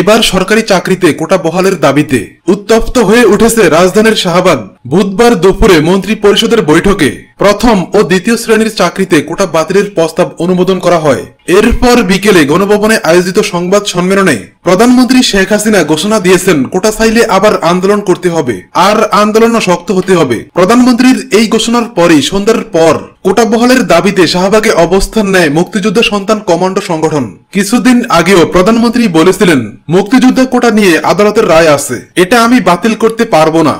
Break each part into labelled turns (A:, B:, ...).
A: এবার সরকারি চাকরিতে কোটা বহালের দাবিতে উত্তপ্ত হয়ে উঠেছে রাজধানীর শাহবাগ বুধবার দুপুরে মন্ত্রী পরিষদের বৈঠকে প্রথম ও দ্বিতীয় শ্রেণীর চাকরিতে কোটা বাতিলের প্রস্তাব অনুমোদন করা হয় এরপর বিকেলে গণভবনে আয়োজিত সংবাদ সম্মেলনে প্রধানমন্ত্রী শেখ হাসিনা ঘোষণা দিয়েছেন কোটা চাইলে আবার আন্দোলন করতে হবে আর আন্দোলনও শক্ত হতে হবে প্রধানমন্ত্রীর এই ঘোষণার পরই সন্ধ্যার পর কোটা বহলের দাবিতে শাহবাগে অবস্থান নেয় মুক্তিযোদ্ধা সন্তান কমান্ডো সংগঠন কিছুদিন আগেও প্রধানমন্ত্রী বলেছিলেন মুক্তিযোদ্ধা কোটা নিয়ে আদালতের রায় আছে এটা আমি বাতিল করতে পারবো না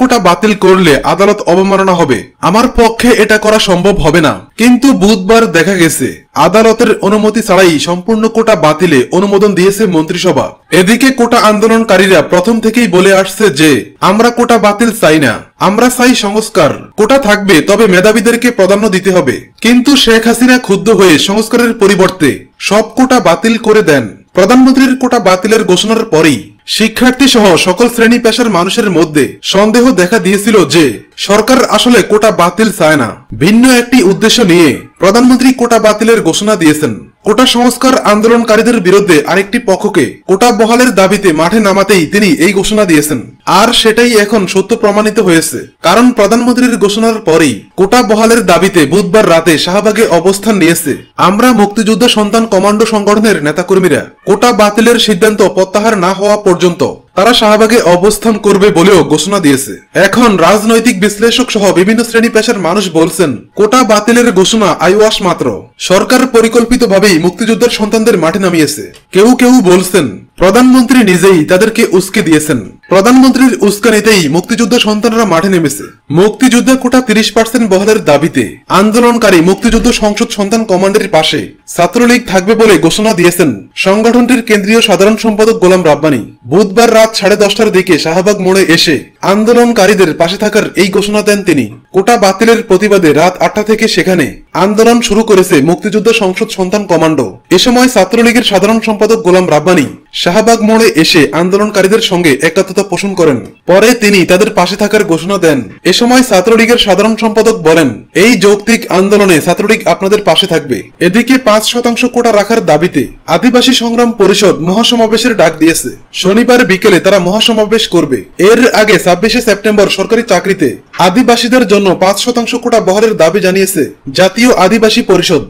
A: কোটা কোটা বাতিল করলে আদালত অবমাননা হবে আমার পক্ষে এটা করা সম্ভব হবে না কিন্তু বুধবার দেখা গেছে আদালতের অনুমতি ছাড়াই সম্পূর্ণ কোটা বাতিলে অনুমোদন দিয়েছে মন্ত্রিসভা এদিকে কোটা আন্দোলনকারীরা প্রথম থেকেই বলে আসছে যে আমরা কোটা বাতিল চাই না আমরা চাই সংস্কার কোটা থাকবে তবে মেধাবীদেরকে প্রাধান্য দিতে হবে কিন্তু শেখ হাসিনা ক্ষুব্ধ হয়ে সংস্কারের পরিবর্তে সব কোটা বাতিল করে দেন প্রধানমন্ত্রীর কোটা বাতিলের ঘোষণার পরেই শিক্ষার্থী সহ সকল শ্রেণী পেশার মানুষের মধ্যে সন্দেহ দেখা দিয়েছিল যে সরকার আসলে কোটা বাতিল চায় না ভিন্ন একটি উদ্দেশ্য নিয়ে প্রধানমন্ত্রী কোটা বাতিলের ঘোষণা দিয়েছেন কোটা সংস্কার আন্দোলনকারীদের বিরুদ্ধে আরেকটি পক্ষকে কোটা বহালের দাবিতে মাঠে নামাতেই তিনি এই ঘোষণা দিয়েছেন আর সেটাই এখন সত্য প্রমাণিত হয়েছে কারণ প্রধানমন্ত্রীর ঘোষণার পরেই কোটা বহালের দাবিতে বুধবার রাতে শাহবাগে অবস্থান নিয়েছে আমরা মুক্তিযুদ্ধ সন্তান কমান্ডো সংগঠনের নেতাকর্মীরা কোটা বাতিলের সিদ্ধান্ত প্রত্যাহার না হওয়া পর্যন্ত তারা শাহবাগে অবস্থান করবে বলেও ঘোষণা দিয়েছে এখন রাজনৈতিক বিশ্লেষক সহ বিভিন্ন শ্রেণী পেশার মানুষ বলছেন কোটা বাতিলের ঘোষণা আইওয়াস মাত্র সরকার পরিকল্পিতভাবেই মুক্তিযোদ্ধার সন্তানদের মাঠে নামিয়েছে কেউ কেউ বলছেন প্রধানমন্ত্রী নিজেই তাদেরকে উস্কে দিয়েছেন প্রধানমন্ত্রীর উস্কানিতেই মুক্তিযুদ্ধ সন্তানরা মাঠে নেমেছে মুক্তিযুদ্ধে কোটা তিরিশ পার্সেন্ট বহালের দাবিতে আন্দোলনকারী মুক্তিযুদ্ধ সংসদ সন্তান কমান্ডের পাশে ছাত্রলীগ থাকবে বলে ঘোষণা দিয়েছেন সংগঠনটির কেন্দ্রীয় সাধারণ সম্পাদক গোলাম রাব্বানি বুধবার রাত সাড়ে দশটার দিকে শাহবাগ মোড়ে এসে আন্দোলনকারীদের পাশে থাকার এই ঘোষণা দেন তিনি কোটা বাতিলের প্রতিবাদে রাত আটটা থেকে সেখানে আন্দোলন শুরু করেছে মুক্তিযুদ্ধ সংসদ সন্তান কমান্ডো এ সময় ছাত্রলীগের সাধারণ সম্পাদক গোলাম রাব্বানি শাহবাগ মোড়ে এসে আন্দোলনকারীদের সঙ্গে একাত্ম মধ্যস্থতা পোষণ করেন পরে তিনি তাদের পাশে থাকার ঘোষণা দেন এ সময় ছাত্রলীগের সাধারণ সম্পাদক বলেন এই যৌক্তিক আন্দোলনে ছাত্রলীগ আপনাদের পাশে থাকবে এদিকে পাঁচ শতাংশ কোটা রাখার দাবিতে আদিবাসী সংগ্রাম পরিষদ মহাসমাবেশের ডাক দিয়েছে শনিবার বিকেলে তারা মহাসমাবেশ করবে এর আগে ছাব্বিশে সেপ্টেম্বর সরকারি চাকরিতে আদিবাসীদের জন্য পাঁচ শতাংশ কোটা বহরের দাবি জানিয়েছে জাতীয় আদিবাসী পরিষদ